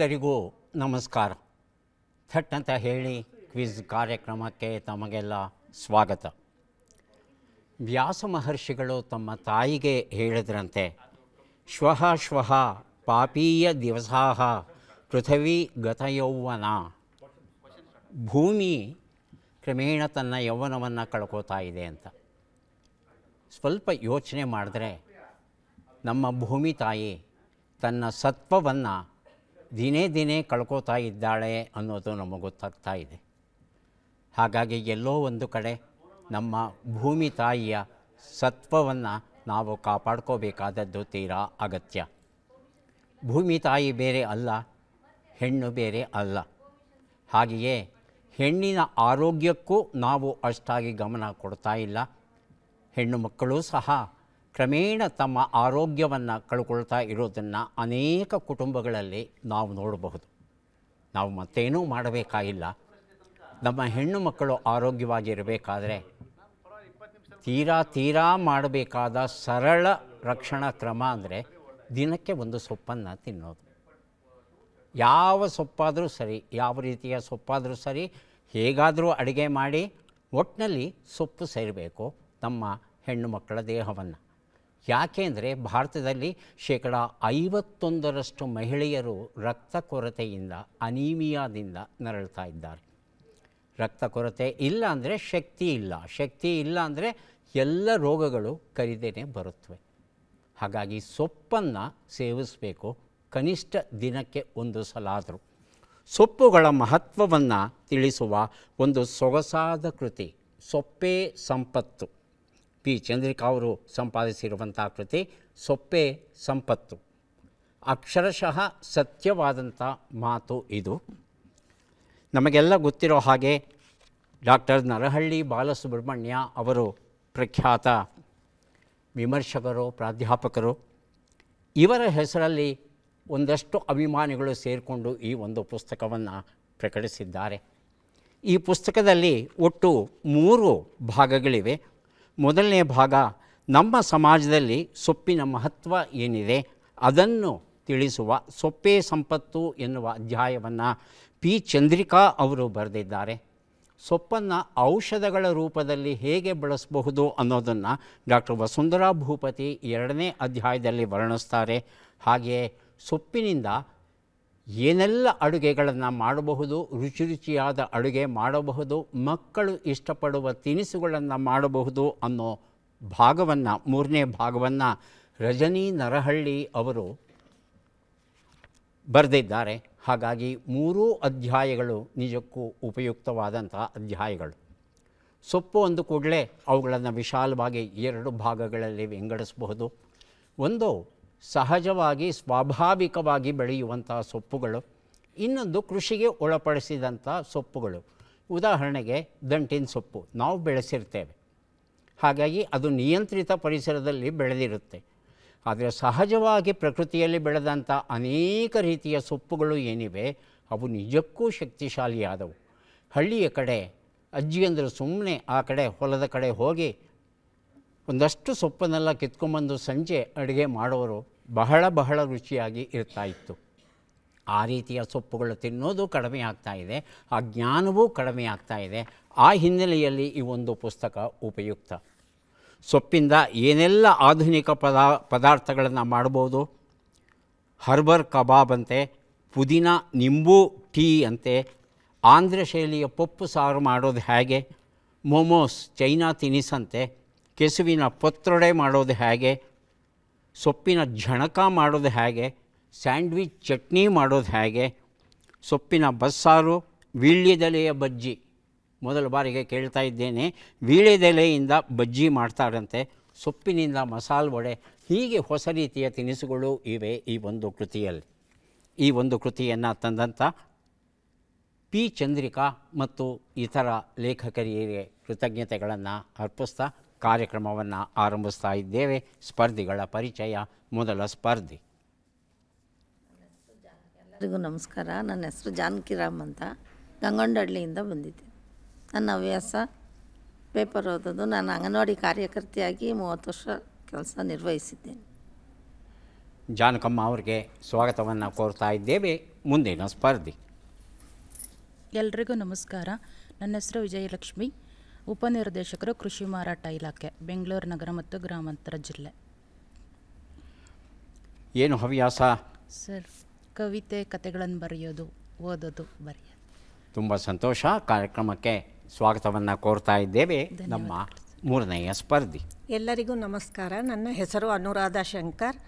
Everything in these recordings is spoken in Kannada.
ಎಲ್ಲರಿಗೂ ನಮಸ್ಕಾರ ಥಟ್ ಅಂತ ಹೇಳಿ ಕ್ವಿಜ್ ಕಾರ್ಯಕ್ರಮಕ್ಕೆ ತಮಗೆಲ್ಲ ಸ್ವಾಗತ ವ್ಯಾಸ ಮಹರ್ಷಿಗಳು ತಮ್ಮ ತಾಯಿಗೆ ಹೇಳಿದ್ರಂತೆ ಶ್ವಃ ಶ್ವಃ ಪಾಪೀಯ ದಿವಸಾಹ ಪೃಥ್ವಿ ಗತಯೌವನ ಭೂಮಿ ಕ್ರಮೇಣ ತನ್ನ ಯೌವನವನ್ನು ಕಳ್ಕೋತಾ ಇದೆ ಅಂತ ಸ್ವಲ್ಪ ಯೋಚನೆ ಮಾಡಿದ್ರೆ ನಮ್ಮ ಭೂಮಿ ತಾಯಿ ತನ್ನ ಸತ್ವವನ್ನು ದಿನೇ ದಿನೇ ಕಳ್ಕೋತಾ ಇದ್ದಾಳೆ ಅನ್ನೋದು ನಮಗೆ ಗೊತ್ತಾಗ್ತಾ ಇದೆ ಹಾಗಾಗಿ ಎಲ್ಲೋ ಒಂದು ಕಡೆ ನಮ್ಮ ಭೂಮಿ ತಾಯಿಯ ಸತ್ವವನ್ನು ನಾವು ಕಾಪಾಡ್ಕೋಬೇಕಾದದ್ದು ತೀರಾ ಅಗತ್ಯ ಭೂಮಿ ತಾಯಿ ಬೇರೆ ಅಲ್ಲ ಹೆಣ್ಣು ಬೇರೆ ಅಲ್ಲ ಹಾಗೆಯೇ ಹೆಣ್ಣಿನ ಆರೋಗ್ಯಕ್ಕೂ ನಾವು ಅಷ್ಟಾಗಿ ಗಮನ ಕೊಡ್ತಾ ಇಲ್ಲ ಹೆಣ್ಣು ಮಕ್ಕಳು ಸಹ ಕ್ರಮೇಣ ತಮ್ಮ ಆರೋಗ್ಯವನ್ನು ಕಳ್ಕೊಳ್ತಾ ಇರೋದನ್ನು ಅನೇಕ ಕುಟುಂಬಗಳಲ್ಲಿ ನಾವು ನೋಡಬಹುದು ನಾವು ಮತ್ತೇನೂ ಮಾಡಬೇಕಾಗಿಲ್ಲ ನಮ್ಮ ಹೆಣ್ಣು ಮಕ್ಕಳು ಆರೋಗ್ಯವಾಗಿರಬೇಕಾದ್ರೆ ತೀರಾ ತೀರಾ ಮಾಡಬೇಕಾದ ಸರಳ ರಕ್ಷಣಾ ಕ್ರಮ ಅಂದರೆ ದಿನಕ್ಕೆ ಒಂದು ಸೊಪ್ಪನ್ನು ತಿನ್ನೋದು ಯಾವ ಸೊಪ್ಪಾದರೂ ಸರಿ ಯಾವ ರೀತಿಯ ಸೊಪ್ಪಾದರೂ ಸರಿ ಹೇಗಾದರೂ ಅಡುಗೆ ಮಾಡಿ ಒಟ್ಟಿನಲ್ಲಿ ಸೊಪ್ಪು ಸೇರಬೇಕು ನಮ್ಮ ಹೆಣ್ಣು ಮಕ್ಕಳ ದೇಹವನ್ನು ಯಾಕೆಂದರೆ ಭಾರತದಲ್ಲಿ ಶೇಕಡ ಐವತ್ತೊಂದರಷ್ಟು ಮಹಿಳೆಯರು ರಕ್ತ ಕೊರತೆಯಿಂದ ಅನೀಮಿಯಾದಿಂದ ನರಳ್ತಾ ಇದ್ದಾರೆ ರಕ್ತ ಕೊರತೆ ಇಲ್ಲ ಅಂದರೆ ಶಕ್ತಿ ಇಲ್ಲ ಶಕ್ತಿ ಇಲ್ಲ ಅಂದರೆ ಎಲ್ಲ ರೋಗಗಳು ಕರಿದೇನೆ ಬರುತ್ತವೆ ಹಾಗಾಗಿ ಸೊಪ್ಪನ್ನು ಸೇವಿಸಬೇಕು ಕನಿಷ್ಠ ದಿನಕ್ಕೆ ಒಂದು ಸಲ ಆದರೂ ಸೊಪ್ಪುಗಳ ಮಹತ್ವವನ್ನು ತಿಳಿಸುವ ಒಂದು ಸೊಗಸಾದ ಕೃತಿ ಸೊಪ್ಪೇ ಸಂಪತ್ತು ಪಿ ಚಂದ್ರಿಕಾ ಅವರು ಸಂಪಾದಿಸಿರುವಂಥ ಕೃತಿ ಸೊಪ್ಪೆ ಸಂಪತ್ತು ಅಕ್ಷರಶಃ ಸತ್ಯವಾದಂಥ ಮಾತು ಇದು ನಮಗೆಲ್ಲ ಗೊತ್ತಿರೋ ಹಾಗೆ ಡಾಕ್ಟರ್ ನರಹಳ್ಳಿ ಬಾಲಸುಬ್ರಹ್ಮಣ್ಯ ಅವರು ಪ್ರಖ್ಯಾತ ವಿಮರ್ಶಕರು ಪ್ರಾಧ್ಯಾಪಕರು ಇವರ ಹೆಸರಲ್ಲಿ ಒಂದಷ್ಟು ಅಭಿಮಾನಿಗಳು ಸೇರಿಕೊಂಡು ಈ ಒಂದು ಪುಸ್ತಕವನ್ನು ಪ್ರಕಟಿಸಿದ್ದಾರೆ ಈ ಪುಸ್ತಕದಲ್ಲಿ ಒಟ್ಟು ಮೂರು ಭಾಗಗಳಿವೆ ಮೊದಲನೇ ಭಾಗ ನಮ್ಮ ಸಮಾಜದಲ್ಲಿ ಸೊಪ್ಪಿನ ಮಹತ್ವ ಏನಿದೆ ಅದನ್ನು ತಿಳಿಸುವ ಸೊಪ್ಪೇ ಸಂಪತ್ತು ಎನ್ನುವ ಅಧ್ಯಾಯವನ್ನು ಪಿ ಚಂದ್ರಿಕಾ ಅವರು ಬರೆದಿದ್ದಾರೆ ಸೊಪ್ಪನ್ನು ಔಷಧಗಳ ರೂಪದಲ್ಲಿ ಹೇಗೆ ಬಳಸಬಹುದು ಅನ್ನೋದನ್ನು ಡಾಕ್ಟರ್ ವಸುಂಧರಾ ಭೂಪತಿ ಎರಡನೇ ಅಧ್ಯಾಯದಲ್ಲಿ ವರ್ಣಿಸ್ತಾರೆ ಹಾಗೆಯೇ ಸೊಪ್ಪಿನಿಂದ ಏನೆಲ್ಲ ಅಡುಗೆಗಳನ್ನು ಮಾಡಬಹುದು ರುಚಿ ರುಚಿಯಾದ ಅಡುಗೆ ಮಾಡಬಹುದು ಮಕ್ಕಳು ಇಷ್ಟಪಡುವ ತಿನಿಸುಗಳನ್ನು ಮಾಡಬಹುದು ಅನ್ನೋ ಭಾಗವನ್ನು ಮೂರನೇ ಭಾಗವನ್ನು ರಜನಿ ನರಹಳ್ಳಿ ಅವರು ಬರೆದಿದ್ದಾರೆ ಹಾಗಾಗಿ ಮೂರೂ ಅಧ್ಯಾಯಗಳು ನಿಜಕ್ಕೂ ಉಪಯುಕ್ತವಾದಂಥ ಅಧ್ಯಾಯಗಳು ಸೊಪ್ಪು ಒಂದು ಕೂಡಲೇ ಅವುಗಳನ್ನು ವಿಶಾಲವಾಗಿ ಎರಡು ಭಾಗಗಳಲ್ಲಿ ವಿಂಗಡಿಸಬಹುದು ಒಂದು ಸಹಜವಾಗಿ ಸ್ವಾಭಾವಿಕವಾಗಿ ಬೆಳೆಯುವಂಥ ಸೊಪ್ಪುಗಳು ಇನ್ನೊಂದು ಕೃಷಿಗೆ ಒಳಪಡಿಸಿದಂಥ ಸೊಪ್ಪುಗಳು ಉದಾಹರಣೆಗೆ ದಂಟಿನ ಸೊಪ್ಪು ನಾವು ಬೆಳೆಸಿರ್ತೇವೆ ಹಾಗಾಗಿ ಅದು ನಿಯಂತ್ರಿತ ಪರಿಸರದಲ್ಲಿ ಬೆಳೆದಿರುತ್ತೆ ಆದರೆ ಸಹಜವಾಗಿ ಪ್ರಕೃತಿಯಲ್ಲಿ ಬೆಳೆದಂಥ ಅನೇಕ ರೀತಿಯ ಸೊಪ್ಪುಗಳು ಏನಿವೆ ಅವು ನಿಜಕ್ಕೂ ಶಕ್ತಿಶಾಲಿಯಾದವು ಹಳ್ಳಿಯ ಕಡೆ ಅಜ್ಜಿಯಂದರು ಸುಮ್ಮನೆ ಆ ಕಡೆ ಹೊಲದ ಕಡೆ ಹೋಗಿ ಒಂದಷ್ಟು ಸೊಪ್ಪನ್ನೆಲ್ಲ ಕಿತ್ಕೊಂಡ್ಬಂದು ಸಂಜೆ ಅಡುಗೆ ಮಾಡೋರು ಬಹಳ ಬಹಳ ರುಚಿಯಾಗಿ ಇರ್ತಾ ಇತ್ತು ಆ ರೀತಿಯ ಸೊಪ್ಪುಗಳು ತಿನ್ನೋದು ಕಡಿಮೆ ಆಗ್ತಾ ಇದೆ ಆ ಜ್ಞಾನವೂ ಕಡಿಮೆ ಆಗ್ತಾ ಇದೆ ಆ ಹಿನ್ನೆಲೆಯಲ್ಲಿ ಈ ಒಂದು ಪುಸ್ತಕ ಉಪಯುಕ್ತ ಸೊಪ್ಪಿಂದ ಏನೆಲ್ಲ ಆಧುನಿಕ ಪದಾ ಪದಾರ್ಥಗಳನ್ನು ಮಾಡ್ಬೋದು ಹರ್ಬರ್ ಕಬಾಬ್ ಅಂತೆ ಪುದೀನ ನಿಂಬು ಟೀ ಅಂತೆ ಆಂಧ್ರ ಶೈಲಿಯ ಪಪ್ಪು ಸಾರು ಮಾಡೋದು ಹೇಗೆ ಮೋಮೋಸ್ ಚೈನಾ ತಿನಿಸಂತೆ ಕೆಸುವಿನ ಪತ್ರೊಡೆ ಮಾಡೋದು ಹೇಗೆ ಸೊಪ್ಪಿನ ಜಣಕ ಮಾಡೋದು ಹೇಗೆ ಸ್ಯಾಂಡ್ವಿಚ್ ಚಟ್ನಿ ಮಾಡೋದು ಹೇಗೆ ಸೊಪ್ಪಿನ ಬಸ್ಸಾರು ವೀಳ್ಯದೆಲೆಯ ಬಜ್ಜಿ ಮೊದಲ ಬಾರಿಗೆ ಕೇಳ್ತಾ ಇದ್ದೇನೆ ವೀಳ್ಯದೆಲೆಯಿಂದ ಬಜ್ಜಿ ಮಾಡ್ತಾರಂತೆ ಸೊಪ್ಪಿನಿಂದ ಮಸಾಲ ವಡೆ ಹೀಗೆ ಹೊಸ ರೀತಿಯ ತಿನಿಸುಗಳು ಇವೆ ಈ ಒಂದು ಕೃತಿಯಲ್ಲಿ ಈ ಒಂದು ಕೃತಿಯನ್ನು ತಂದಂಥ ಪಿ ಚಂದ್ರಿಕಾ ಮತ್ತು ಇತರ ಲೇಖಕರಿಗೆ ಕೃತಜ್ಞತೆಗಳನ್ನು ಅರ್ಪಿಸ್ತಾ ಕಾರ್ಯಕ್ರಮವನ್ನು ಆರಂಭಿಸ್ತಾ ಇದ್ದೇವೆ ಸ್ಪರ್ಧಿಗಳ ಪರಿಚಯ ಮೊದಲ ಸ್ಪರ್ಧಿ ಎಲ್ಲರಿಗೂ ನಮಸ್ಕಾರ ನನ್ನ ಹೆಸರು ಜಾನಕಿರಾಮ್ ಅಂತ ಗಂಗೊಂಡಳ್ಳಿಯಿಂದ ಬಂದಿದ್ದೆ ನನ್ನ ಹವ್ಯಾಸ ಪೇಪರ್ ಓದೋದು ನಾನು ಅಂಗನವಾಡಿ ಕಾರ್ಯಕರ್ತೆಯಾಗಿ ಮೂವತ್ತು ವರ್ಷ ಕೆಲಸ ನಿರ್ವಹಿಸಿದ್ದೇನೆ ಜಾನಕಮ್ಮ ಅವ್ರಿಗೆ ಸ್ವಾಗತವನ್ನು ಕೋರ್ತಾ ಇದ್ದೇವೆ ಮುಂದಿನ ಸ್ಪರ್ಧಿ ಎಲ್ರಿಗೂ ನಮಸ್ಕಾರ ನನ್ನ ಹೆಸರು ವಿಜಯಲಕ್ಷ್ಮಿ ಉಪನಿರ್ದೇಶಕರು ಕೃಷಿ ಮಾರಾಟ ಇಲಾಖೆ ಬೆಂಗಳೂರು ನಗರ ಮತ್ತು ಗ್ರಾಮಾಂತರ ಜಿಲ್ಲೆ ಏನು ಹವ್ಯಾಸ ಸರ್ ಕವಿತೆ ಕತೆಗಳನ್ನು ಬರೆಯೋದು ಓದೋದು ಬರೆಯೋದು ತುಂಬ ಸಂತೋಷ ಕಾರ್ಯಕ್ರಮಕ್ಕೆ ಸ್ವಾಗತವನ್ನು ಕೋರ್ತಾ ಇದ್ದೇವೆ ನಮ್ಮ ಮೂರನೆಯ ಸ್ಪರ್ಧಿ ಎಲ್ಲರಿಗೂ ನಮಸ್ಕಾರ ನನ್ನ ಹೆಸರು ಅನುರಾಧ ಶಂಕರ್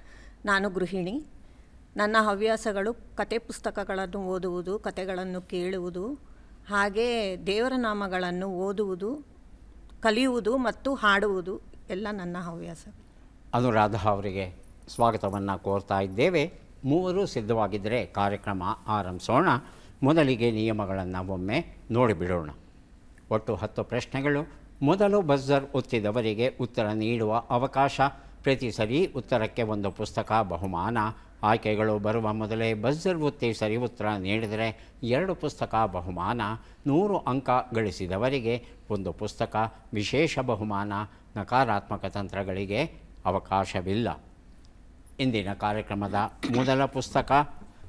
ನಾನು ಗೃಹಿಣಿ ನನ್ನ ಹವ್ಯಾಸಗಳು ಕತೆ ಪುಸ್ತಕಗಳನ್ನು ಓದುವುದು ಕತೆಗಳನ್ನು ಕೇಳುವುದು ಹಾಗೆ ದೇವರ ನಾಮಗಳನ್ನು ಓದುವುದು ಕಲಿಯುವುದು ಮತ್ತು ಹಾಡುವುದು ಎಲ್ಲ ನನ್ನ ಹವ್ಯಾಸ ಅನುರಾಧ ಅವರಿಗೆ ಸ್ವಾಗತವನ್ನು ಕೋರ್ತಾ ಇದ್ದೇವೆ ಮೂವರು ಸಿದ್ಧವಾಗಿದ್ದರೆ ಕಾರ್ಯಕ್ರಮ ಆರಂಭಿಸೋಣ ಮೊದಲಿಗೆ ನಿಯಮಗಳನ್ನು ಒಮ್ಮೆ ನೋಡಿಬಿಡೋಣ ಒಟ್ಟು ಹತ್ತು ಪ್ರಶ್ನೆಗಳು ಮೊದಲು ಬಜರ್ ಒತ್ತಿದವರಿಗೆ ಉತ್ತರ ನೀಡುವ ಅವಕಾಶ ಪ್ರತಿ ಸರಿ ಉತ್ತರಕ್ಕೆ ಒಂದು ಪುಸ್ತಕ ಬಹುಮಾನ ಆಯ್ಕೆಗಳು ಬರುವ ಮೊದಲೇ ಬಜರ್ ವೃತ್ತಿ ಸರಿ ಉತ್ತರ ನೀಡಿದರೆ ಎರಡು ಪುಸ್ತಕ ಬಹುಮಾನ ನೂರು ಅಂಕ ಗಳಿಸಿದವರಿಗೆ ಒಂದು ಪುಸ್ತಕ ವಿಶೇಷ ಬಹುಮಾನ ನಕಾರಾತ್ಮಕ ತಂತ್ರಗಳಿಗೆ ಅವಕಾಶವಿಲ್ಲ ಇಂದಿನ ಕಾರ್ಯಕ್ರಮದ ಮೊದಲ ಪುಸ್ತಕ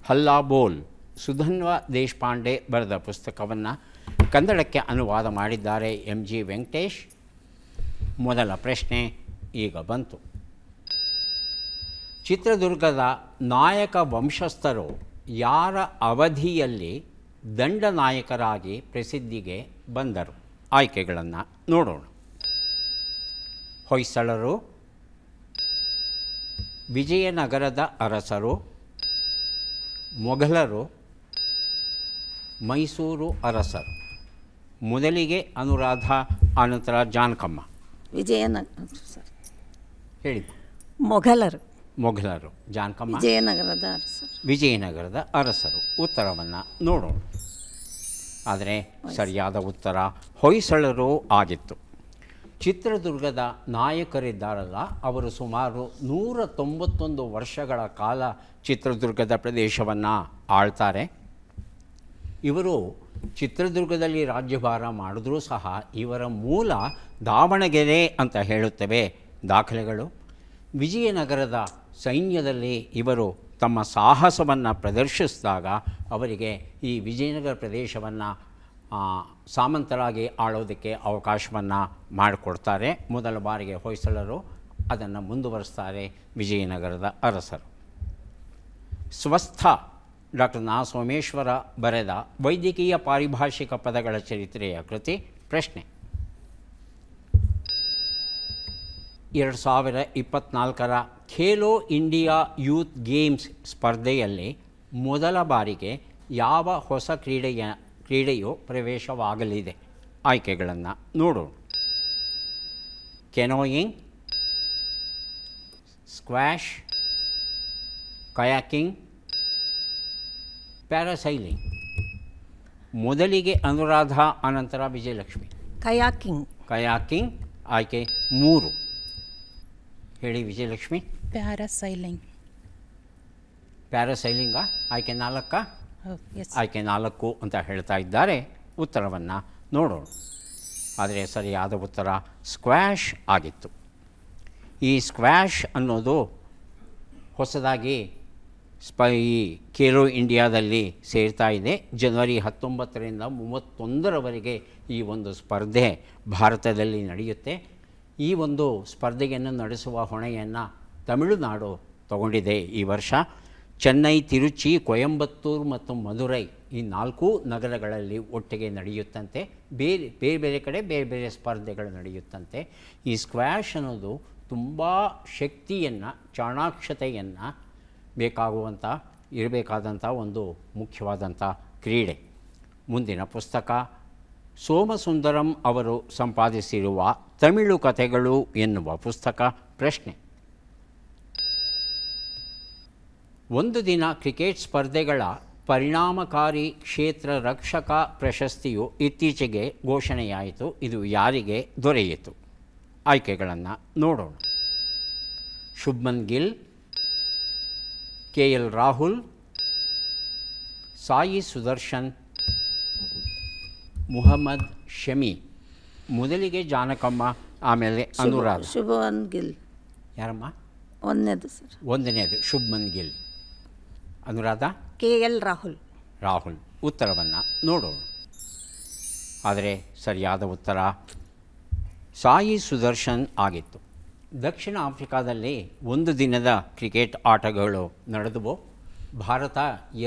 ಹಲ್ಲಾ ಬೋಲ್ ಸುಧನ್ವ ದೇಶಪಾಂಡೆ ಬರೆದ ಪುಸ್ತಕವನ್ನು ಕನ್ನಡಕ್ಕೆ ಅನುವಾದ ಮಾಡಿದ್ದಾರೆ ಎಂ ಜಿ ವೆಂಕಟೇಶ್ ಮೊದಲ ಪ್ರಶ್ನೆ ಈಗ ಬಂತು ಚಿತ್ರದುರ್ಗದ ನಾಯಕ ವಂಶಸ್ಥರು ಯಾರ ಅವಧಿಯಲ್ಲಿ ದಂಡನಾಯಕರಾಗಿ ಪ್ರಸಿದ್ಧಿಗೆ ಬಂದರು ಆಯ್ಕೆಗಳನ್ನು ನೋಡೋಣ ಹೊಯ್ಸಳರು ವಿಜಯನಗರದ ಅರಸರು ಮೊಘಲರು ಮೈಸೂರು ಅರಸರು ಮೊದಲಿಗೆ ಅನುರಾಧ ಅನಂತರ ಜಾನಕಮ್ಮ ವಿಜಯನಗರ ಹೇಳಿ ಮೊಘಲರು ಮೊಘಲರು ಜಾನಕಮ್ಮ ವಿಜಯನಗರದ ಅರಸರು ವಿಜಯನಗರದ ಅರಸರು ಉತ್ತರವನ್ನು ನೋಡೋಣ ಆದರೆ ಸರಿಯಾದ ಉತ್ತರ ಹೊಯ್ಸಳರು ಆಗಿತ್ತು ಚಿತ್ರದುರ್ಗದ ನಾಯಕರಿದ್ದಾರಲ್ಲ ಅವರು ಸುಮಾರು ನೂರ ತೊಂಬತ್ತೊಂದು ವರ್ಷಗಳ ಕಾಲ ಚಿತ್ರದುರ್ಗದ ಪ್ರದೇಶವನ್ನು ಆಳ್ತಾರೆ ಇವರು ಚಿತ್ರದುರ್ಗದಲ್ಲಿ ರಾಜ್ಯಭಾರ ಮಾಡಿದ್ರೂ ಸಹ ಇವರ ಮೂಲ ದಾವಣಗೆರೆ ಅಂತ ಹೇಳುತ್ತವೆ ದಾಖಲೆಗಳು ವಿಜಯನಗರದ ಸೈನ್ಯದಲ್ಲಿ ಇವರು ತಮ್ಮ ಸಾಹಸವನ್ನು ಪ್ರದರ್ಶಿಸಿದಾಗ ಅವರಿಗೆ ಈ ವಿಜಯನಗರ ಪ್ರದೇಶವನ್ನು ಸಾಮಂತರಾಗಿ ಆಳೋದಕ್ಕೆ ಅವಕಾಶವನ್ನು ಮಾಡಿಕೊಡ್ತಾರೆ ಮೊದಲ ಬಾರಿಗೆ ಹೊಯ್ಸಳರು ಅದನ್ನು ಮುಂದುವರಿಸ್ತಾರೆ ವಿಜಯನಗರದ ಅರಸರು ಸ್ವಸ್ಥ ಡಾಕ್ಟರ್ ನಾ ಸೋಮೇಶ್ವರ ಬರೆದ ವೈದ್ಯಕೀಯ ಪಾರಿಭಾಷಿಕ ಪದಗಳ ಚರಿತ್ರೆಯ ಕೃತಿ ಪ್ರಶ್ನೆ ಎರಡು ಸಾವಿರ ಇಪ್ಪತ್ತ್ನಾಲ್ಕರ ಖೇಲೋ ಇಂಡಿಯಾ ಯೂತ್ ಗೇಮ್ಸ್ ಸ್ಪರ್ಧೆಯಲ್ಲಿ ಮೊದಲ ಬಾರಿಗೆ ಯಾವ ಹೊಸ ಕ್ರೀಡೆಯ ಕ್ರೀಡೆಯು ಪ್ರವೇಶವಾಗಲಿದೆ ಆಯ್ಕೆಗಳನ್ನು ನೋಡೋಣ ಕೆನೋಯಿಂಗ್ ಸ್ಕ್ವ್ಯಾಶ್ ಕಯಾಕಿಂಗ್ ಪ್ಯಾರಾಸೈಲಿಂಗ್ ಮೊದಲಿಗೆ ಅನುರಾಧ ಅನಂತರ ವಿಜಯಲಕ್ಷ್ಮಿ ಕಯಾಕಿಂಗ್ ಕಯಾಕಿಂಗ್ ಆಯ್ಕೆ ಮೂರು ಹೇಳಿ ವಿಜಯಲಕ್ಷ್ಮಿ ಪ್ಯಾರಾಸೈಲಿಂಗ್ ಪ್ಯಾರಾಸೈಲಿಂಗ ಆಯ್ಕೆ ನಾಲ್ಕ ಆಯ್ಕೆ ನಾಲ್ಕು ಅಂತ ಹೇಳ್ತಾ ಇದ್ದಾರೆ ಉತ್ತರವನ್ನು ನೋಡೋಣ ಆದರೆ ಸರಿಯಾದ ಉತ್ತರ ಸ್ಕ್ವ್ಯಾಶ್ ಆಗಿತ್ತು ಈ ಸ್ಕ್ವ್ಯಾಶ್ ಅನ್ನೋದು ಹೊಸದಾಗಿ ಸ್ಪೈ ಖೇಲೋ ಇಂಡಿಯಾದಲ್ಲಿ ಸೇರ್ತಾ ಇದೆ ಜನವರಿ ಹತ್ತೊಂಬತ್ತರಿಂದ ಮೂವತ್ತೊಂದರವರೆಗೆ ಈ ಒಂದು ಸ್ಪರ್ಧೆ ಭಾರತದಲ್ಲಿ ನಡೆಯುತ್ತೆ ಈ ಒಂದು ಸ್ಪರ್ಧೆಯನ್ನು ನಡೆಸುವ ಹೊಣೆಯನ್ನು ತಮಿಳುನಾಡು ತಗೊಂಡಿದೆ ಈ ವರ್ಷ ಚೆನ್ನೈ ತಿರುಚಿ ಕೊಯಂಬತ್ತೂರು ಮತ್ತು ಮಧುರೈ ಈ ನಾಲ್ಕು ನಗರಗಳಲ್ಲಿ ಒಟ್ಟಿಗೆ ನಡೆಯುತ್ತಂತೆ ಬೇರೆ ಬೇರೆ ಬೇರೆ ಕಡೆ ಬೇರೆ ಬೇರೆ ಸ್ಪರ್ಧೆಗಳು ನಡೆಯುತ್ತಂತೆ ಈ ಸ್ಕ್ವ್ಯಾಶ್ ಅನ್ನೋದು ತುಂಬ ಶಕ್ತಿಯನ್ನು ಚಾಣಾಕ್ಷತೆಯನ್ನು ಬೇಕಾಗುವಂಥ ಇರಬೇಕಾದಂಥ ಒಂದು ಮುಖ್ಯವಾದಂಥ ಕ್ರೀಡೆ ಮುಂದಿನ ಪುಸ್ತಕ ಸೋಮಸುಂದರಂ ಅವರು ಸಂಪಾದಿಸಿರುವ ತಮಿಳು ಕಥೆಗಳು ಎನ್ನುವ ಪುಸ್ತಕ ಪ್ರಶ್ನೆ ಒಂದು ದಿನ ಕ್ರಿಕೆಟ್ ಸ್ಪರ್ಧೆಗಳ ಪರಿಣಾಮಕಾರಿ ಕ್ಷೇತ್ರ ರಕ್ಷಕ ಪ್ರಶಸ್ತಿಯು ಇತ್ತೀಚೆಗೆ ಘೋಷಣೆಯಾಯಿತು ಇದು ಯಾರಿಗೆ ದೊರೆಯಿತು ಆಯ್ಕೆಗಳನ್ನು ನೋಡೋಣ ಶುಭ್ಮನ್ ಗಿಲ್ ಕೆ ಎಲ್ ರಾಹುಲ್ ಸಾಯಿ ಸುದರ್ಶನ್ ಮುಹಮ್ಮದ್ ಶಮಿ ಮೊದಲಿಗೆ ಜಾನಕಮ್ಮ ಆಮೇಲೆ ಅನುರಾಧ ಶುಭವನ್ ಗಿಲ್ ಯಾರಮ್ಮ ಒಂದನೇದು ಸರ್ ಒಂದನೇದು ಶುಭ್ಮನ್ ಗಿಲ್ ಅನುರಾಧ ಕೆ ಎಲ್ ರಾಹುಲ್ ರಾಹುಲ್ ಉತ್ತರವನ್ನು ನೋಡೋಣ ಆದರೆ ಸರಿಯಾದ ಉತ್ತರ ಸಾಯಿ ಸುದರ್ಶನ್ ಆಗಿತ್ತು ದಕ್ಷಿಣ ಆಫ್ರಿಕಾದಲ್ಲಿ ಒಂದು ದಿನದ ಕ್ರಿಕೆಟ್ ಆಟಗಳು ನಡೆದವು ಭಾರತ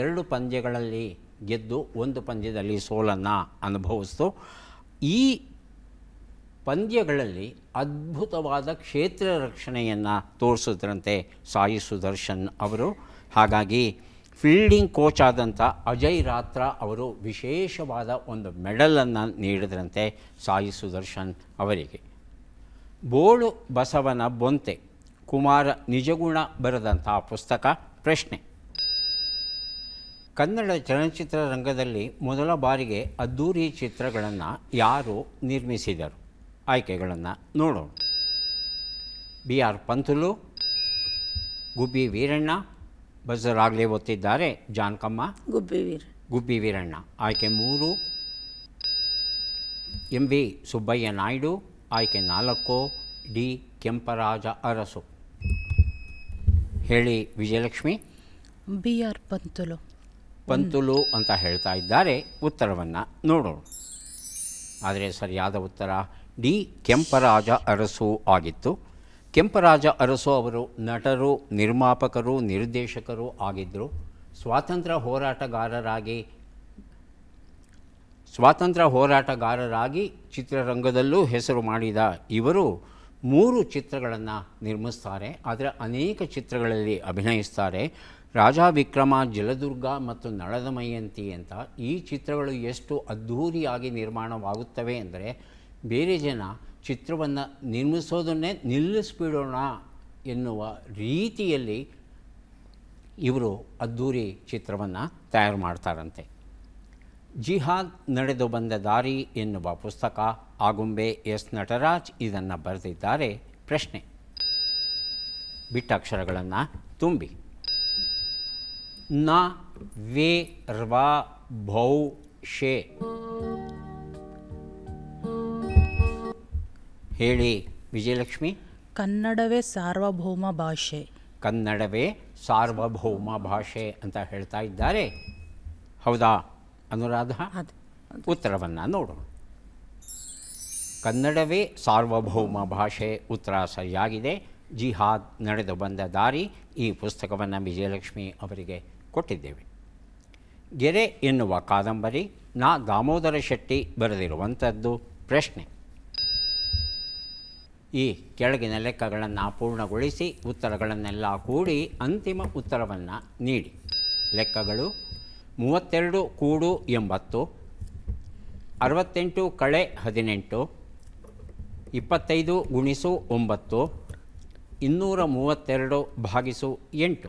ಎರಡು ಪಂದ್ಯಗಳಲ್ಲಿ ಗೆದ್ದು ಒಂದು ಪಂದ್ಯದಲ್ಲಿ ಸೋಲನ್ನು ಅನುಭವಿಸ್ತು ಈ ಪಂದ್ಯಗಳಲ್ಲಿ ಅದ್ಭುತವಾದ ಕ್ಷೇತ್ರ ರಕ್ಷಣೆಯನ್ನು ತೋರಿಸಿದ್ರಂತೆ ಸಾಯಿ ಸುದರ್ಶನ್ ಅವರು ಹಾಗಾಗಿ ಫೀಲ್ಡಿಂಗ್ ಕೋಚ್ ಆದಂಥ ಅಜಯ್ ರಾತ್ರ ಅವರು ವಿಶೇಷವಾದ ಒಂದು ಮೆಡಲನ್ನು ನೀಡಿದ್ರಂತೆ ಸಾಯಿ ಸುದರ್ಶನ್ ಅವರಿಗೆ ಬೋಳು ಬಸವನ ಬೊಂತೆ ಕುಮಾರ ನಿಜಗುಣ ಬರೆದಂಥ ಪುಸ್ತಕ ಪ್ರಶ್ನೆ ಕನ್ನಡ ಚಲನಚಿತ್ರ ರಂಗದಲ್ಲಿ ಮೊದಲ ಬಾರಿಗೆ ಅದ್ಧೂರಿ ಚಿತ್ರಗಳನ್ನು ಯಾರು ನಿರ್ಮಿಸಿದರು ಆಯ್ಕೆಗಳನ್ನು ನೋಡೋಣ ಬಿ ಆರ್ ಪಂತುಲು ಗುಬ್ಬಿ ವೀರಣ್ಣ ಬಸರಾಗಲೇ ಒತ್ತಿದ್ದಾರೆ ಜಾನ್ಕಮ್ಮ ಗುಬ್ಬಿ ವೀರ ಗುಬ್ಬಿ ವೀರಣ್ಣ ಆಯ್ಕೆ ಮೂರು ಎಂ ವಿ ಸುಬ್ಬಯ್ಯ ನಾಯ್ಡು ಆಯ್ಕೆ ನಾಲ್ಕು ಡಿ ಕೆಂಪರಾಜ ಅರಸು ಹೇಳಿ ವಿಜಯಲಕ್ಷ್ಮಿ ಬಿ ಆರ್ ಪಂತುಲು ಪಂತುಲು ಅಂತ ಹೇಳ್ತಾ ಇದ್ದಾರೆ ಉತ್ತರವನ್ನು ನೋಡೋಣ ಆದರೆ ಸರಿಯಾದ ಉತ್ತರ ಡಿ ಕೆಂಪರಾಜ ಅರಸು ಆಗಿತ್ತು ಕೆಂಪರಾಜ ಅರಸು ಅವರು ನಟರು ನಿರ್ಮಾಪಕರು ನಿರ್ದೇಶಕರು ಆಗಿದ್ದರು ಸ್ವಾತಂತ್ರ್ಯ ಹೋರಾಟಗಾರರಾಗಿ ಸ್ವಾತಂತ್ರ್ಯ ಹೋರಾಟಗಾರರಾಗಿ ಚಿತ್ರರಂಗದಲ್ಲೂ ಹೆಸರು ಮಾಡಿದ ಇವರು ಮೂರು ಚಿತ್ರಗಳನ್ನು ನಿರ್ಮಿಸ್ತಾರೆ ಆದರೆ ಅನೇಕ ಚಿತ್ರಗಳಲ್ಲಿ ಅಭಿನಯಿಸ್ತಾರೆ ರಾಜಾ ವಿಕ್ರಮ ಜಲದುರ್ಗ ಮತ್ತು ನಳದ ಮಯಂತಿ ಅಂತ ಈ ಚಿತ್ರಗಳು ಎಷ್ಟು ಅದ್ಧೂರಿಯಾಗಿ ನಿರ್ಮಾಣವಾಗುತ್ತವೆ ಅಂದರೆ ಬೇರೆ ಜನ ಚಿತ್ರವನ್ನು ನಿರ್ಮಿಸೋದನ್ನೇ ನಿಲ್ಲಿಸ್ಬಿಡೋಣ ಎನ್ನುವ ರೀತಿಯಲ್ಲಿ ಇವರು ಅದ್ಧೂರಿ ಚಿತ್ರವನ್ನು ತಯಾರು ಮಾಡ್ತಾರಂತೆ ಜಿಹಾದ್ ನಡೆದು ಬಂದ ದಾರಿ ಎನ್ನುವ ಪುಸ್ತಕ ಆಗುಂಬೆ ಎಸ್ ನಟರಾಜ್ ಇದನ್ನು ಬರೆದಿದ್ದಾರೆ ಪ್ರಶ್ನೆ ಬಿಟ್ಟ ಅಕ್ಷರಗಳನ್ನು ತುಂಬಿ ನ ವೇ ರ್ವಾ ಭೌ ಶೇ ಹೇಳಿ ವಿಜಯಲಕ್ಷ್ಮಿ ಕನ್ನಡವೇ ಸಾರ್ವಭೌಮ ಭಾಷೆ ಕನ್ನಡವೇ ಸಾರ್ವಭೌಮ ಭಾಷೆ ಅಂತ ಹೇಳ್ತಾ ಇದ್ದಾರೆ ಹೌದಾ ಅನುರಾಧ ಉತ್ತರವನ್ನು ನೋಡೋಣ ಕನ್ನಡವೇ ಸಾರ್ವಭೌಮ ಭಾಷೆ ಉತ್ತರ ಸರಿಯಾಗಿದೆ ಜಿಹಾದ್ ನಡೆದು ಬಂದ ದಾರಿ ಈ ಪುಸ್ತಕವನ್ನು ವಿಜಯಲಕ್ಷ್ಮಿ ಅವರಿಗೆ ಕೊಟ್ಟಿದ್ದೇವೆ ಗೆರೆ ಎನ್ನುವ ಕಾದಂಬರಿ ನಾ ದಾಮೋದರ ಶೆಟ್ಟಿ ಬರೆದಿರುವಂಥದ್ದು ಪ್ರಶ್ನೆ ಈ ಕೆಳಗಿನ ಲೆಕ್ಕಗಳನ್ನು ಪೂರ್ಣಗೊಳಿಸಿ ಉತ್ತರಗಳನ್ನೆಲ್ಲ ಕೂಡಿ ಅಂತಿಮ ಉತ್ತರವನ್ನು ನೀಡಿ ಲೆಕ್ಕಗಳು ಮೂವತ್ತೆರಡು ಕೂಡು ಎಂಬತ್ತು ಅರವತ್ತೆಂಟು ಕಳೆ ಹದಿನೆಂಟು ಇಪ್ಪತ್ತೈದು ಗುಣಿಸು ಒಂಬತ್ತು ಇನ್ನೂರ ಮೂವತ್ತೆರಡು ಭಾಗಿಸು ಎಂಟು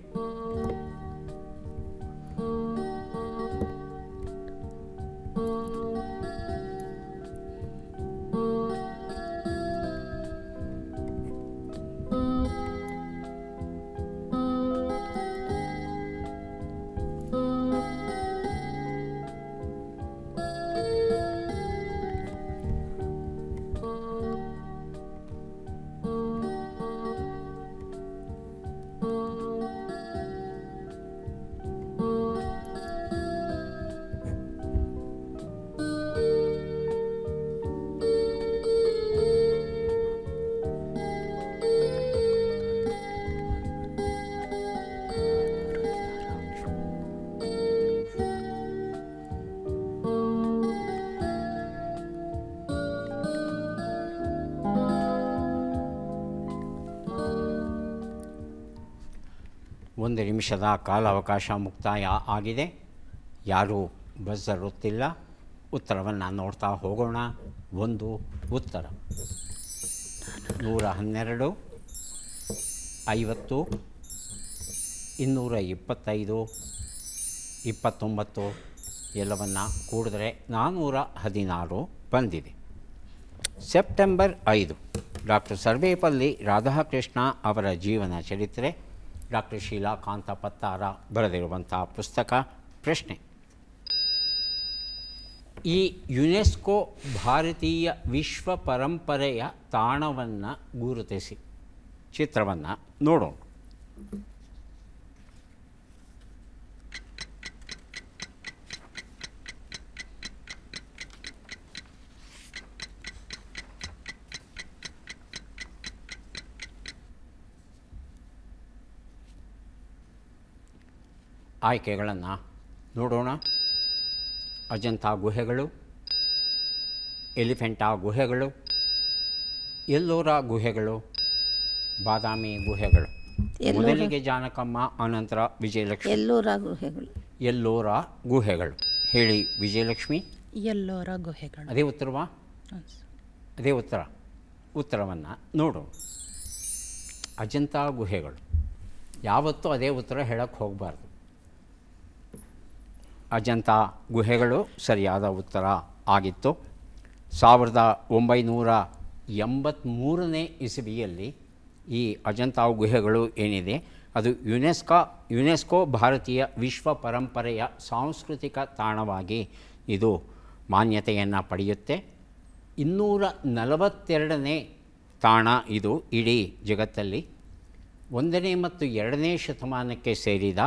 ಒಂದು ನಿಮಿಷದ ಕಾಲಾವಕಾಶ ಮುಕ್ತಾಯ ಆಗಿದೆ ಯಾರೂ ಬಜರ್ ಒತ್ತಿಲ್ಲ ಉತ್ತರವನ್ನು ನೋಡ್ತಾ ಹೋಗೋಣ ಒಂದು ಉತ್ತರ ನೂರ ಹನ್ನೆರಡು ಐವತ್ತು ಇನ್ನೂರ ಇಪ್ಪತ್ತೈದು ಇಪ್ಪತ್ತೊಂಬತ್ತು ಎಲ್ಲವನ್ನು ಕೂಡಿದ್ರೆ ನಾನ್ನೂರ ಹದಿನಾರು ಬಂದಿದೆ ಸೆಪ್ಟೆಂಬರ್ ಐದು ಡಾಕ್ಟರ್ ಸರ್ವೇಪಲ್ಲಿ ರಾಧಾಕೃಷ್ಣ ಅವರ ಜೀವನ ಚರಿತ್ರೆ ಡಾಕ್ಟರ್ ಶೀಲಾ ಕಾಂತ ಪತ್ತಾರ ಬರೆದಿರುವಂಥ ಪುಸ್ತಕ ಪ್ರಶ್ನೆ ಈ ಯುನೆಸ್ಕೋ ಭಾರತೀಯ ವಿಶ್ವ ಪರಂಪರೆಯ ತಾಣವನ್ನು ಗುರುತಿಸಿ ಚಿತ್ರವನ್ನು ನೋಡೋಣ ಆಯ್ಕೆಗಳನ್ನು ನೋಡೋಣ ಅಜಂತಾ ಗುಹೆಗಳು ಎಲಿಫೆಂಟಾ ಗುಹೆಗಳು ಎಲ್ಲೋರ ಗುಹೆಗಳು ಬಾದಾಮಿ ಗುಹೆಗಳು ಮೊದಲಿಗೆ ಜಾನಕಮ್ಮ ಅನಂತರ ವಿಜಯಲಕ್ಷ್ಮಿ ಎಲ್ಲೋರ ಗುಹೆಗಳು ಎಲ್ಲೋರ ಗುಹೆಗಳು ಹೇಳಿ ವಿಜಯಲಕ್ಷ್ಮಿ ಎಲ್ಲೋರ ಗುಹೆಗಳು ಅದೇ ಉತ್ತರವಾ ಅದೇ ಉತ್ತರ ಉತ್ತರವನ್ನು ನೋಡೋಣ ಅಜಂತಾ ಗುಹೆಗಳು ಯಾವತ್ತೂ ಅದೇ ಉತ್ತರ ಹೇಳಕ್ಕೆ ಹೋಗಬಾರ್ದು ಅಜಂತ ಗುಹೆಗಳು ಸರಿಯಾದ ಉತ್ತರ ಆಗಿತ್ತು ಸಾವಿರದ ಒಂಬೈನೂರ ಎಂಬತ್ತ್ಮೂರನೇ ಇಸವಿಯಲ್ಲಿ ಈ ಅಜಂತ ಗುಹೆಗಳು ಏನಿದೆ ಅದು ಯುನೆಸ್ಕಾ ಯುನೆಸ್ಕೋ ಭಾರತೀಯ ವಿಶ್ವ ಪರಂಪರೆಯ ಸಾಂಸ್ಕೃತಿಕ ತಾಣವಾಗಿ ಇದು ಮಾನ್ಯತೆಯನ್ನು ಪಡೆಯುತ್ತೆ ಇನ್ನೂರ ನಲವತ್ತೆರಡನೇ ತಾಣ ಇದು ಇಡೀ ಜಗತ್ತಲ್ಲಿ ಒಂದನೇ ಮತ್ತು ಎರಡನೇ ಶತಮಾನಕ್ಕೆ ಸೇರಿದ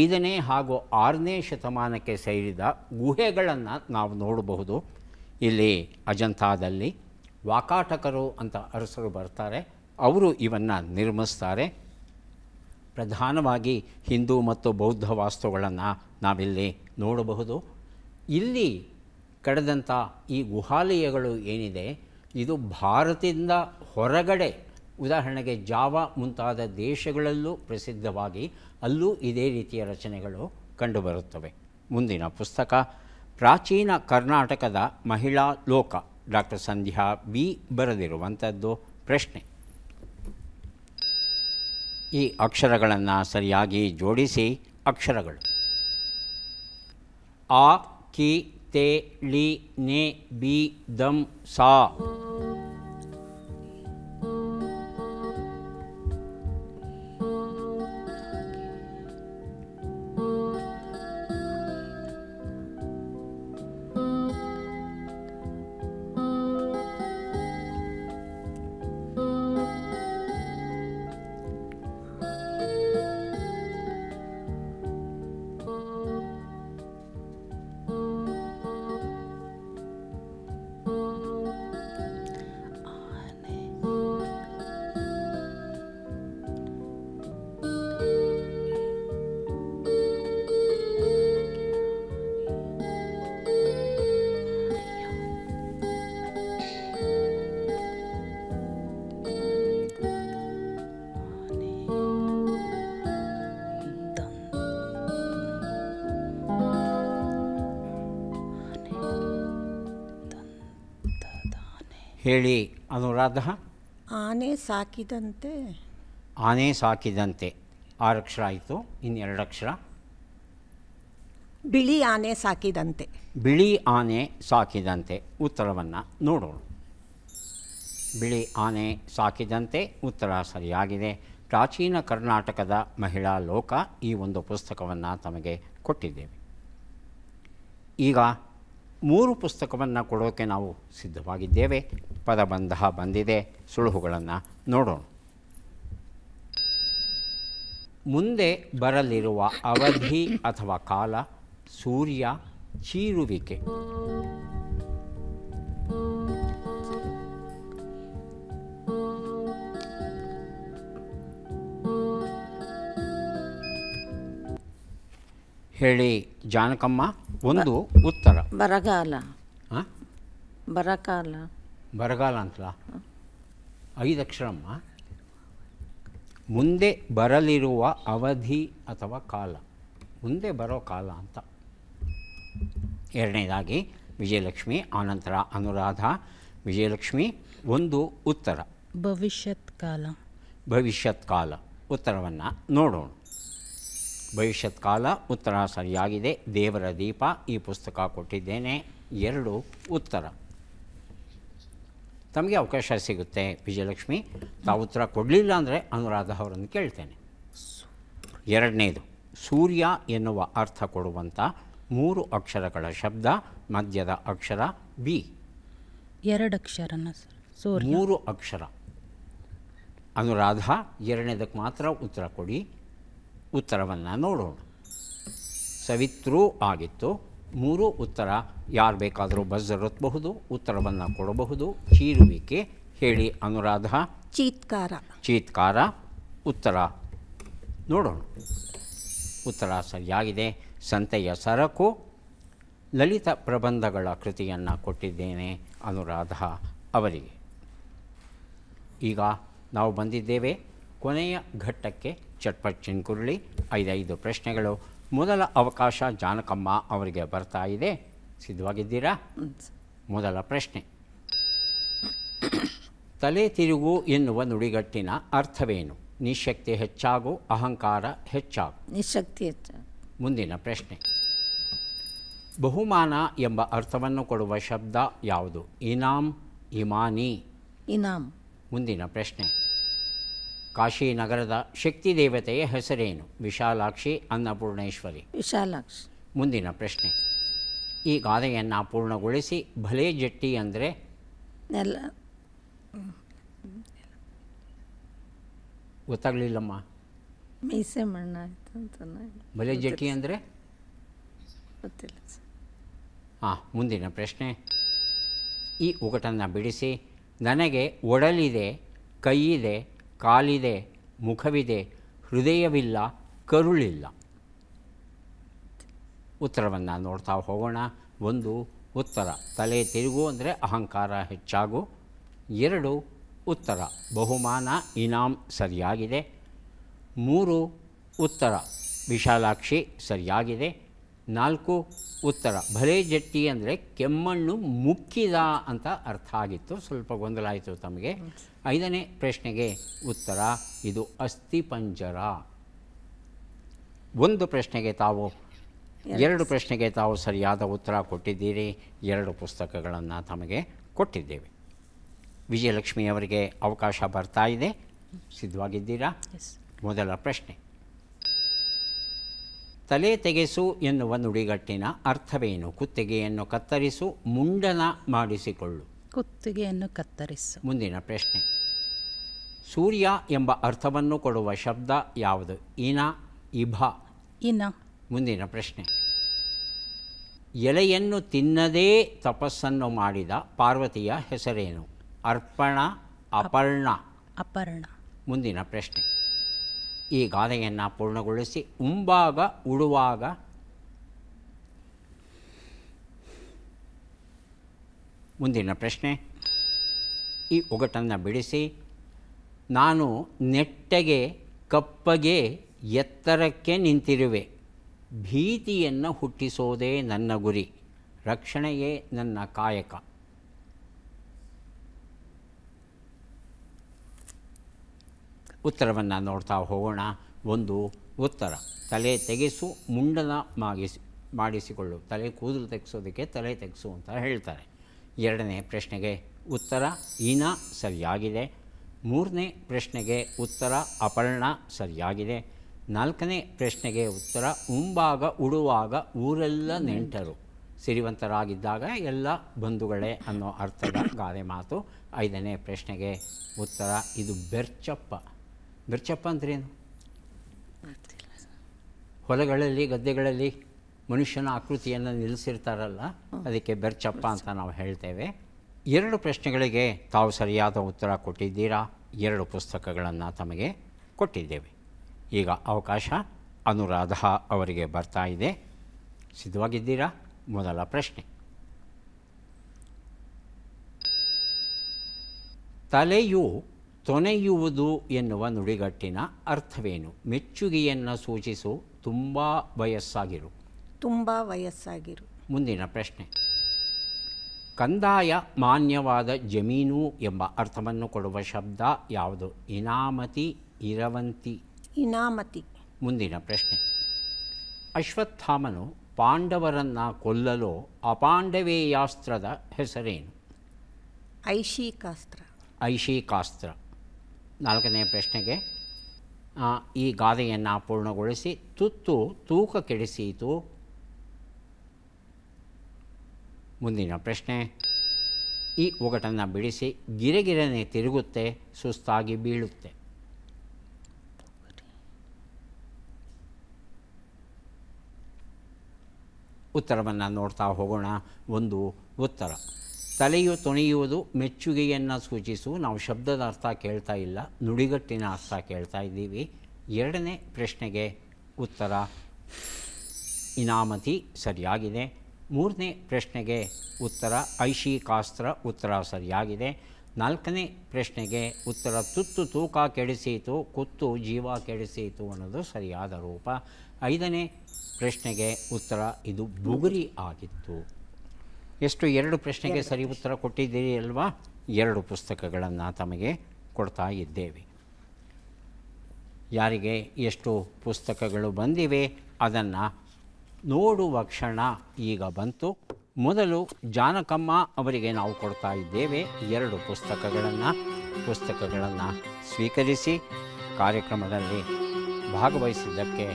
ಐದನೇ ಹಾಗೂ ಆರನೇ ಶತಮಾನಕ್ಕೆ ಸೇರಿದ ಗುಹೆಗಳನ್ನು ನಾವು ನೋಡಬಹುದು ಇಲ್ಲಿ ಅಜಂತಾದಲ್ಲಿ ವಾಕಾಟಕರು ಅಂತ ಅರಸರು ಬರ್ತಾರೆ ಅವರು ಇವನ್ನು ನಿರ್ಮಿಸ್ತಾರೆ ಪ್ರಧಾನವಾಗಿ ಹಿಂದೂ ಮತ್ತು ಬೌದ್ಧ ವಾಸ್ತುಗಳನ್ನು ನಾವಿಲ್ಲಿ ನೋಡಬಹುದು ಇಲ್ಲಿ ಕಡೆದಂಥ ಈ ಗುಹಾಲಯಗಳು ಏನಿದೆ ಇದು ಭಾರತದಿಂದ ಹೊರಗಡೆ ಉದಾಹರಣೆಗೆ ಜಾವಾ ಮುಂತಾದ ದೇಶಗಳಲ್ಲೂ ಪ್ರಸಿದ್ಧವಾಗಿ ಅಲ್ಲೂ ಇದೇ ರೀತಿಯ ರಚನೆಗಳು ಕಂಡುಬರುತ್ತವೆ ಮುಂದಿನ ಪುಸ್ತಕ ಪ್ರಾಚೀನ ಕರ್ನಾಟಕದ ಮಹಿಳಾ ಲೋಕ ಡಾಕ್ಟರ್ ಸಂಧ್ಯಾ ಬಿ ಬರೆದಿರುವಂಥದ್ದು ಪ್ರಶ್ನೆ ಈ ಅಕ್ಷರಗಳನ್ನು ಸರಿಯಾಗಿ ಜೋಡಿಸಿ ಅಕ್ಷರಗಳು ಆ ಕಿ ತೆ ಲಿ ನೆ ಬಿ ದಂ ಸಾ ಹೇಳಿ ಅನುರಾಧ ಆನೆ ಸಾಕಿದಂತೆ ಆನೆ ಸಾಕಿದಂತೆ ಆರು ಅಕ್ಷರ ಆಯಿತು ಇನ್ನೆರಡು ಅಕ್ಷರ ಬಿಳಿ ಆನೆ ಸಾಕಿದಂತೆ ಬಿಳಿ ಆನೆ ಸಾಕಿದಂತೆ ಉತ್ತರವನ್ನು ನೋಡೋಣ ಬಿಳಿ ಆನೆ ಸಾಕಿದಂತೆ ಉತ್ತರ ಸರಿಯಾಗಿದೆ ಪ್ರಾಚೀನ ಕರ್ನಾಟಕದ ಮಹಿಳಾ ಲೋಕ ಈ ಒಂದು ಪುಸ್ತಕವನ್ನು ತಮಗೆ ಕೊಟ್ಟಿದ್ದೇವೆ ಈಗ ಮೂರು ಪುಸ್ತಕವನ್ನು ಕೊಡೋಕ್ಕೆ ನಾವು ಸಿದ್ಧವಾಗಿದ್ದೇವೆ ಪದಬಂಧ ಬಂದಿದೆ ಸುಳುಹುಗಳನ್ನು ನೋಡೋಣ ಮುಂದೆ ಬರಲಿರುವ ಅವಧಿ ಅಥವಾ ಕಾಲ ಸೂರ್ಯ ಚೀರುವಿಕೆ ಹೇಳಿ ಜಾನಕಮ್ಮ ಒಂದು ಉತ್ತರ ಬರಗಾಲ ಬರಗಾಲ ಬರಗಾಲ ಅಂತಲ್ಲ ಐದು ಅಕ್ಷರಮ್ಮ ಮುಂದೆ ಬರಲಿರುವ ಅವಧಿ ಅಥವಾ ಕಾಲ ಮುಂದೆ ಬರೋ ಕಾಲ ಅಂತ ಎರಡನೇದಾಗಿ ವಿಜಯಲಕ್ಷ್ಮಿ ಆನಂತರ ಅನುರಾಧ ವಿಜಯಲಕ್ಷ್ಮಿ ಒಂದು ಉತ್ತರ ಭವಿಷ್ಯತ್ ಕಾಲ ಭವಿಷ್ಯತ್ ಕಾಲ ಉತ್ತರವನ್ನು ನೋಡೋಣ ಭವಿಷ್ಯತ್ ಕಾಲ ಉತ್ತರ ಸರಿಯಾಗಿದೆ ದೇವರ ದೀಪ ಈ ಪುಸ್ತಕ ಕೊಟ್ಟಿದ್ದೇನೆ ಎರಡು ಉತ್ತರ ತಮಗೆ ಅವಕಾಶ ಸಿಗುತ್ತೆ ವಿಜಯಲಕ್ಷ್ಮಿ ತಾವು ಉತ್ತರ ಕೊಡಲಿಲ್ಲ ಅಂದರೆ ಅನುರಾಧ ಅವರನ್ನು ಕೇಳ್ತೇನೆ ಎರಡನೇದು ಸೂರ್ಯ ಎನ್ನುವ ಅರ್ಥ ಕೊಡುವಂಥ ಮೂರು ಅಕ್ಷರಗಳ ಶಬ್ದ ಮಧ್ಯದ ಅಕ್ಷರ ಬಿ ಎರಡು ಅಕ್ಷರನ ಸೂರ್ಯ ಮೂರು ಅಕ್ಷರ ಅನುರಾಧ ಎರಡನೇದಕ್ಕೆ ಮಾತ್ರ ಉತ್ತರ ಕೊಡಿ ಉತ್ತರವನ್ನು ನೋಡೋಣ ಸವಿತ್ರೂ ಆಗಿತ್ತು ಮೂರು ಉತ್ತರ ಯಾರು ಬೇಕಾದರೂ ಬಜ್ಜರೊತ್ತಬಹುದು ಉತ್ತರವನ್ನು ಕೊಡಬಹುದು ಚೀರುವಿಕೆ ಹೇಳಿ ಅನುರಾಧ ಚೀತ್ಕಾರ ಚೀತ್ಕಾರ ಉತ್ತರ ನೋಡೋಣ ಉತ್ತರ ಸರಿಯಾಗಿದೆ ಸಂತೆಯ ಸರಕು ಲಲಿತ ಪ್ರಬಂಧಗಳ ಕೃತಿಯನ್ನು ಕೊಟ್ಟಿದ್ದೇನೆ ಅನುರಾಧ ಅವರಿಗೆ ಈಗ ನಾವು ಬಂದಿದ್ದೇವೆ ಕೊನೆಯ ಘಟ್ಟಕ್ಕೆ ಚಟ್ಪಟ್ ಚಿನ್ಕುರುಳಿ ಐದೈದು ಪ್ರಶ್ನೆಗಳು ಮೊದಲ ಅವಕಾಶ ಜಾನಕಮ್ಮ ಅವರಿಗೆ ಬರ್ತಾ ಇದೆ ಸಿದ್ಧವಾಗಿದ್ದೀರಾ ಮೊದಲ ಪ್ರಶ್ನೆ ತಲೆ ತಿರುಗು ಎನ್ನುವ ನುಡಿಗಟ್ಟಿನ ಅರ್ಥವೇನು ನಿಶಕ್ತಿ ಹೆಚ್ಚಾಗು ಅಹಂಕಾರ ಹೆಚ್ಚಾಗು ನಿಶಕ್ತಿ ಹೆಚ್ಚಾಗ ಮುಂದಿನ ಪ್ರಶ್ನೆ ಬಹುಮಾನ ಎಂಬ ಅರ್ಥವನ್ನು ಕೊಡುವ ಶಬ್ದ ಯಾವುದು ಇನಾಮ್ ಇಮಾನಿ ಇನಾಮ್ ಮುಂದಿನ ಪ್ರಶ್ನೆ ಕಾಶಿ ನಗರದ ಶಕ್ತಿ ದೇವತೆಯ ಹೆಸರೇನು ವಿಶಾಲಾಕ್ಷಿ ಅನ್ನಪೂರ್ಣೇಶ್ವರಿ ವಿಶಾಲಾಕ್ಷಿ ಮುಂದಿನ ಪ್ರಶ್ನೆ ಈ ಗಾದೆಯನ್ನು ಪೂರ್ಣಗೊಳಿಸಿ ಭಲೇ ಜಟ್ಟಿ ಅಂದರೆ ನೆಲ ಗೊತ್ತಾಗಲಿಲ್ಲಮ್ಮ ಮೀಸೆ ಮಣ್ಣ ಅಂತ ಭಲೆ ಜಟ್ಟಿ ಅಂದರೆ ಗೊತ್ತಿಲ್ಲ ಹಾಂ ಮುಂದಿನ ಪ್ರಶ್ನೆ ಈ ಒಗಟನ್ನು ಬಿಡಿಸಿ ನನಗೆ ಒಡಲಿದೆ ಕೈಯಿದೆ ಕಾಲಿದೆ ಮುಖವಿದೆ ಹೃದಯವಿಲ್ಲ ಕರುಳಿಲ್ಲ ಉತ್ತರವನ್ನು ನೋಡ್ತಾ ಹೋಗೋಣ ಒಂದು ಉತ್ತರ ತಲೆ ತಿರುಗು ಅಂದರೆ ಅಹಂಕಾರ ಹೆಚ್ಚಾಗು ಎರಡು ಉತ್ತರ ಬಹುಮಾನ ಇನಾಮ್ ಸರಿಯಾಗಿದೆ ಮೂರು ಉತ್ತರ ವಿಶಾಲಾಕ್ಷಿ ಸರಿಯಾಗಿದೆ ನಾಲ್ಕು ಉತ್ತರ ಭಲೇ ಜಟ್ಟಿ ಅಂದರೆ ಕೆಮ್ಮಣ್ಣು ಮುಕ್ಕಿದ ಅಂತ ಅರ್ಥ ಆಗಿತ್ತು ಸ್ವಲ್ಪ ಗೊಂದಲ ಆಯಿತು ತಮಗೆ ಐದನೇ ಪ್ರಶ್ನೆಗೆ ಉತ್ತರ ಇದು ಅಸ್ಥಿಪಂಜರ ಒಂದು ಪ್ರಶ್ನೆಗೆ ತಾವು ಎರಡು ಪ್ರಶ್ನೆಗೆ ತಾವು ಸರಿಯಾದ ಉತ್ತರ ಕೊಟ್ಟಿದ್ದೀರಿ ಎರಡು ಪುಸ್ತಕಗಳನ್ನು ತಮಗೆ ಕೊಟ್ಟಿದ್ದೇವೆ ವಿಜಯಲಕ್ಷ್ಮಿ ಅವರಿಗೆ ಅವಕಾಶ ಬರ್ತಾ ಇದೆ ಸಿದ್ಧವಾಗಿದ್ದೀರಾ ಮೊದಲ ಪ್ರಶ್ನೆ ತಲೆ ತೆಗೆಸು ಎನ್ನುವ ನುಡಿಗಟ್ಟಿನ ಅರ್ಥವೇನು ಕುತ್ತಿಗೆಯನ್ನು ಕತ್ತರಿಸು ಮುಂಡನ ಮಾಡಿಸಿಕೊಳ್ಳು ಕುತ್ತಿಗೆಯನ್ನು ಕತ್ತರಿಸು ಮುಂದಿನ ಪ್ರಶ್ನೆ ಸೂರ್ಯ ಎಂಬ ಅರ್ಥವನ್ನು ಕೊಡುವ ಶಬ್ದ ಯಾವುದು ಇನ ಇಭ ಇನ ಮುಂದಿನ ಪ್ರಶ್ನೆ ಎಲೆಯನ್ನು ತಿನ್ನದೇ ತಪಸ್ಸನ್ನು ಮಾಡಿದ ಪಾರ್ವತಿಯ ಹೆಸರೇನು ಅರ್ಪಣ ಅಪರ್ಣ ಅಪರ್ಣ ಮುಂದಿನ ಪ್ರಶ್ನೆ ಈ ಗಾದೆಯನ್ನು ಪೂರ್ಣಗೊಳಿಸಿ ಉಂಬಾಗ ಉಡುವಾಗ ಮುಂದಿನ ಪ್ರಶ್ನೆ ಈ ಒಗಟನ್ನು ಬಿಡಿಸಿ ನಾನು ನೆಟ್ಟಗೆ ಕಪ್ಪಗೆ ಎತ್ತರಕ್ಕೆ ನಿಂತಿರುವೆ ಭೀತಿಯನ್ನು ಹುಟ್ಟಿಸೋದೇ ನನ್ನ ಗುರಿ ರಕ್ಷಣೆಯೇ ನನ್ನ ಕಾಯಕ ಉತ್ತರವನ್ನು ನೋಡ್ತಾ ಹೋಗೋಣ ಒಂದು ಉತ್ತರ ತಲೆ ತೆಗೆಸು ಮುಂಡನ ಮಾಗಿಸಿ ಮಾಡಿಸಿಕೊಳ್ಳು ತಲೆ ಕೂದಲು ತೆಗೆಸೋದಕ್ಕೆ ತಲೆ ತೆಗೆಸು ಅಂತ ಹೇಳ್ತಾರೆ ಎರಡನೇ ಪ್ರಶ್ನೆಗೆ ಉತ್ತರ ಈನ ಸರಿಯಾಗಿದೆ ಮೂರನೇ ಪ್ರಶ್ನೆಗೆ ಉತ್ತರ ಅಪರ್ಣ ಸರಿಯಾಗಿದೆ ನಾಲ್ಕನೇ ಪ್ರಶ್ನೆಗೆ ಉತ್ತರ ಉಂಬಾಗ ಉಡುವಾಗ ಊರೆಲ್ಲ ನೆಂಟರು ಸಿರಿವಂತರಾಗಿದ್ದಾಗ ಎಲ್ಲ ಬಂಧುಗಳೇ ಅನ್ನೋ ಅರ್ಥದ ಗಾದೆ ಮಾತು ಐದನೇ ಪ್ರಶ್ನೆಗೆ ಉತ್ತರ ಇದು ಬೆರ್ಚಪ್ಪ ಬೆರ್ಚಪ್ಪ ಅಂದ್ರೇನು ಹೊಲಗಳಲ್ಲಿ ಗದ್ದೆಗಳಲ್ಲಿ ಮನುಷ್ಯನ ಆಕೃತಿಯನ್ನು ನಿಲ್ಲಿಸಿರ್ತಾರಲ್ಲ ಅದಕ್ಕೆ ಬೆರ್ಚಪ್ಪ ಅಂತ ನಾವು ಹೇಳ್ತೇವೆ ಎರಡು ಪ್ರಶ್ನೆಗಳಿಗೆ ತಾವು ಸರಿಯಾದ ಉತ್ತರ ಕೊಟ್ಟಿದ್ದೀರಾ ಎರಡು ಪುಸ್ತಕಗಳನ್ನು ತಮಗೆ ಕೊಟ್ಟಿದ್ದೇವೆ ಈಗ ಅವಕಾಶ ಅನುರಾಧ ಅವರಿಗೆ ಬರ್ತಾ ಇದೆ ಸಿದ್ಧವಾಗಿದ್ದೀರಾ ಮೊದಲ ಪ್ರಶ್ನೆ ತಲೆಯು ತೊನೆಯುವುದು ಎನ್ನುವ ನುಡಿಗಟ್ಟಿನ ಅರ್ಥವೇನು ಮೆಚ್ಚುಗೆಯನ್ನು ಸೂಚಿಸು ತುಂಬ ವಯಸ್ಸಾಗಿರು ತುಂಬ ವಯಸ್ಸಾಗಿರು ಮುಂದಿನ ಪ್ರಶ್ನೆ ಕಂದಾಯ ಮಾನ್ಯವಾದ ಜಮೀನು ಎಂಬ ಅರ್ಥವನ್ನು ಕೊಡುವ ಶಬ್ದ ಯಾವುದು ಇನಾಮತಿ ಇರವಂತಿ ಇನಾಮತಿ ಮುಂದಿನ ಪ್ರಶ್ನೆ ಅಶ್ವತ್ಥಾಮನು ಪಾಂಡವರನ್ನು ಕೊಲ್ಲಲು ಅಪಾಂಡವೇಯಾಸ್ತ್ರದ ಹೆಸರೇನು ಐಶಿಕಾಸ್ತ್ರ ಐಶಿಕಾಸ್ತ್ರ ನಾಲ್ಕನೇ ಪ್ರಶ್ನೆಗೆ ಈ ಗಾದೆಯನ್ನು ಪೂರ್ಣಗೊಳಿಸಿ ತುತ್ತು ತೂಕ ಕೆಡಿಸಿತು ಮುಂದಿನ ಪ್ರಶ್ನೆ ಈ ಒಗಟನ್ನು ಬಿಡಿಸಿ ಗಿರೆಗಿರನೆ ತಿರುಗುತ್ತೆ ಸುಸ್ತಾಗಿ ಬೀಳುತ್ತೆ ಉತ್ತರವನ್ನು ನೋಡ್ತಾ ಹೋಗೋಣ ಒಂದು ಉತ್ತರ ತಲೆಯು ತೊಣೆಯುವುದು ಮೆಚ್ಚುಗೆಯನ್ನು ಸೂಚಿಸು ನಾವು ಶಬ್ದದ ಅರ್ಥ ಕೇಳ್ತಾ ಇಲ್ಲ ನುಡಿಗಟ್ಟಿನ ಅರ್ಥ ಕೇಳ್ತಾ ಇದ್ದೀವಿ ಎರಡನೇ ಪ್ರಶ್ನೆಗೆ ಉತ್ತರ ಇನಾಮತಿ ಸರಿಯಾಗಿದೆ ಮೂರನೇ ಪ್ರಶ್ನೆಗೆ ಉತ್ತರ ಕಾಸ್ತ್ರ ಉತ್ತರ ಸರಿಯಾಗಿದೆ ನಾಲ್ಕನೇ ಪ್ರಶ್ನೆಗೆ ಉತ್ತರ ತುತ್ತು ತೂಕ ಕೆಡಿಸಿತು ಕುತ್ತು ಜೀವ ಕೆಡಿಸಿತು ಅನ್ನೋದು ಸರಿಯಾದ ರೂಪ ಐದನೇ ಪ್ರಶ್ನೆಗೆ ಉತ್ತರ ಇದು ಬುಗುರಿ ಆಗಿತ್ತು ಎಷ್ಟು ಎರಡು ಪ್ರಶ್ನೆಗೆ ಸರಿ ಉತ್ತರ ಕೊಟ್ಟಿದ್ದೀರಿ ಅಲ್ವಾ ಎರಡು ಪುಸ್ತಕಗಳನ್ನು ತಮಗೆ ಕೊಡ್ತಾ ಇದ್ದೇವೆ ಯಾರಿಗೆ ಎಷ್ಟು ಪುಸ್ತಕಗಳು ಬಂದಿವೆ ಅದನ್ನು ನೋಡುವ ಕ್ಷಣ ಈಗ ಬಂತು ಮೊದಲು ಜಾನಕಮ್ಮ ಅವರಿಗೆ ನಾವು ಕೊಡ್ತಾ ಇದ್ದೇವೆ ಎರಡು ಪುಸ್ತಕಗಳನ್ನು ಪುಸ್ತಕಗಳನ್ನು ಸ್ವೀಕರಿಸಿ ಕಾರ್ಯಕ್ರಮದಲ್ಲಿ ಭಾಗವಹಿಸಿದ್ದಕ್ಕೆ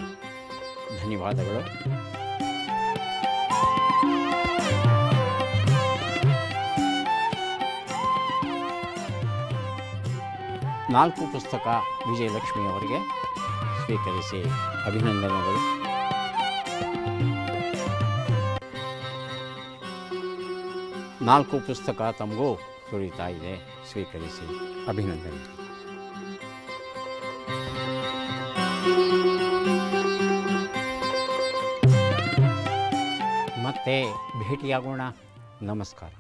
ಧನ್ಯವಾದಗಳು ನಾಲ್ಕು ಪುಸ್ತಕ ವಿಜಯಲಕ್ಷ್ಮಿ ಅವರಿಗೆ ಸ್ವೀಕರಿಸಿ ಅಭಿನಂದನೆಗಳು ನಾಲ್ಕು ಪುಸ್ತಕ ತಮಗೂ ದೊರೀತಾ ಇದೆ ಸ್ವೀಕರಿಸಿ ಅಭಿನಂದನೆ ಮತ್ತೆ ಭೇಟಿಯಾಗೋಣ ನಮಸ್ಕಾರ